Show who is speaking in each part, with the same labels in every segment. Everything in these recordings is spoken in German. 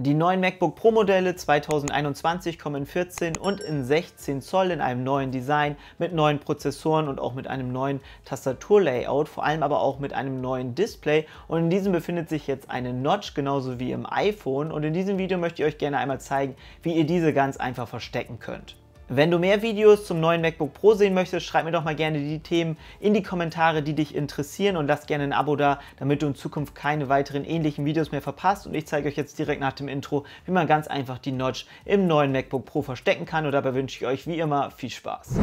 Speaker 1: Die neuen MacBook Pro Modelle 2021 kommen in 14 und in 16 Zoll in einem neuen Design mit neuen Prozessoren und auch mit einem neuen Tastaturlayout, vor allem aber auch mit einem neuen Display und in diesem befindet sich jetzt eine Notch, genauso wie im iPhone und in diesem Video möchte ich euch gerne einmal zeigen, wie ihr diese ganz einfach verstecken könnt. Wenn du mehr Videos zum neuen MacBook Pro sehen möchtest, schreib mir doch mal gerne die Themen in die Kommentare, die dich interessieren und lass gerne ein Abo da, damit du in Zukunft keine weiteren ähnlichen Videos mehr verpasst. Und ich zeige euch jetzt direkt nach dem Intro, wie man ganz einfach die Notch im neuen MacBook Pro verstecken kann und dabei wünsche ich euch wie immer viel Spaß.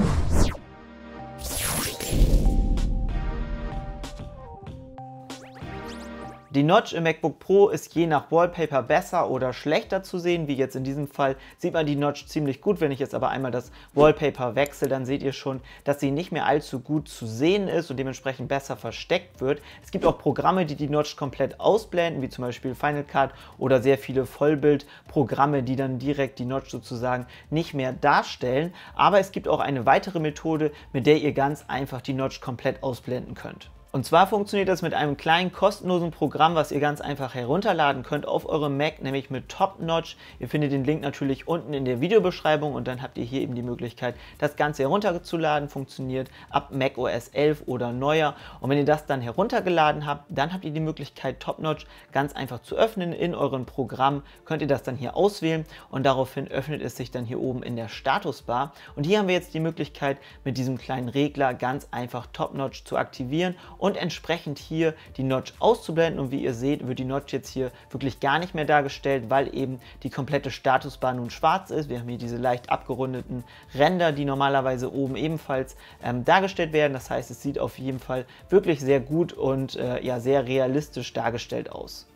Speaker 1: Die Notch im MacBook Pro ist je nach Wallpaper besser oder schlechter zu sehen, wie jetzt in diesem Fall sieht man die Notch ziemlich gut. Wenn ich jetzt aber einmal das Wallpaper wechsle, dann seht ihr schon, dass sie nicht mehr allzu gut zu sehen ist und dementsprechend besser versteckt wird. Es gibt auch Programme, die die Notch komplett ausblenden, wie zum Beispiel Final Cut oder sehr viele Vollbildprogramme, die dann direkt die Notch sozusagen nicht mehr darstellen. Aber es gibt auch eine weitere Methode, mit der ihr ganz einfach die Notch komplett ausblenden könnt. Und zwar funktioniert das mit einem kleinen kostenlosen Programm, was ihr ganz einfach herunterladen könnt auf eurem Mac, nämlich mit Top Notch. Ihr findet den Link natürlich unten in der Videobeschreibung und dann habt ihr hier eben die Möglichkeit, das Ganze herunterzuladen. Funktioniert ab Mac OS 11 oder neuer. Und wenn ihr das dann heruntergeladen habt, dann habt ihr die Möglichkeit, Top Notch ganz einfach zu öffnen. In euren Programm könnt ihr das dann hier auswählen und daraufhin öffnet es sich dann hier oben in der Statusbar. Und hier haben wir jetzt die Möglichkeit, mit diesem kleinen Regler ganz einfach Top Notch zu aktivieren und entsprechend hier die Notch auszublenden. Und wie ihr seht, wird die Notch jetzt hier wirklich gar nicht mehr dargestellt, weil eben die komplette Statusbar nun schwarz ist. Wir haben hier diese leicht abgerundeten Ränder, die normalerweise oben ebenfalls ähm, dargestellt werden. Das heißt, es sieht auf jeden Fall wirklich sehr gut und äh, ja, sehr realistisch dargestellt aus.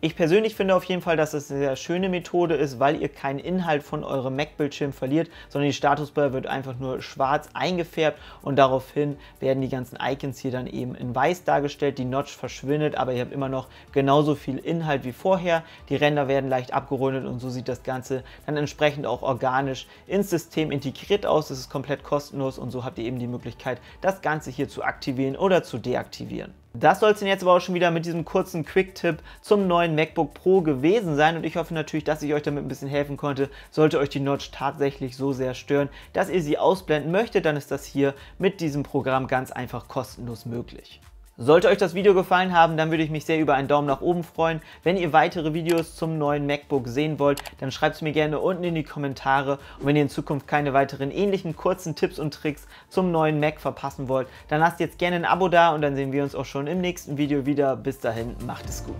Speaker 1: Ich persönlich finde auf jeden Fall, dass es eine sehr schöne Methode ist, weil ihr keinen Inhalt von eurem Mac-Bildschirm verliert, sondern die Statusbar wird einfach nur schwarz eingefärbt und daraufhin werden die ganzen Icons hier dann eben in weiß dargestellt. Die Notch verschwindet, aber ihr habt immer noch genauso viel Inhalt wie vorher. Die Ränder werden leicht abgerundet und so sieht das Ganze dann entsprechend auch organisch ins System integriert aus. Das ist komplett kostenlos und so habt ihr eben die Möglichkeit, das Ganze hier zu aktivieren oder zu deaktivieren. Das soll es denn jetzt aber auch schon wieder mit diesem kurzen Quick-Tipp zum neuen MacBook Pro gewesen sein und ich hoffe natürlich, dass ich euch damit ein bisschen helfen konnte. Sollte euch die Notch tatsächlich so sehr stören, dass ihr sie ausblenden möchtet, dann ist das hier mit diesem Programm ganz einfach kostenlos möglich. Sollte euch das Video gefallen haben, dann würde ich mich sehr über einen Daumen nach oben freuen. Wenn ihr weitere Videos zum neuen MacBook sehen wollt, dann schreibt es mir gerne unten in die Kommentare. Und wenn ihr in Zukunft keine weiteren ähnlichen kurzen Tipps und Tricks zum neuen Mac verpassen wollt, dann lasst jetzt gerne ein Abo da und dann sehen wir uns auch schon im nächsten Video wieder. Bis dahin, macht es gut.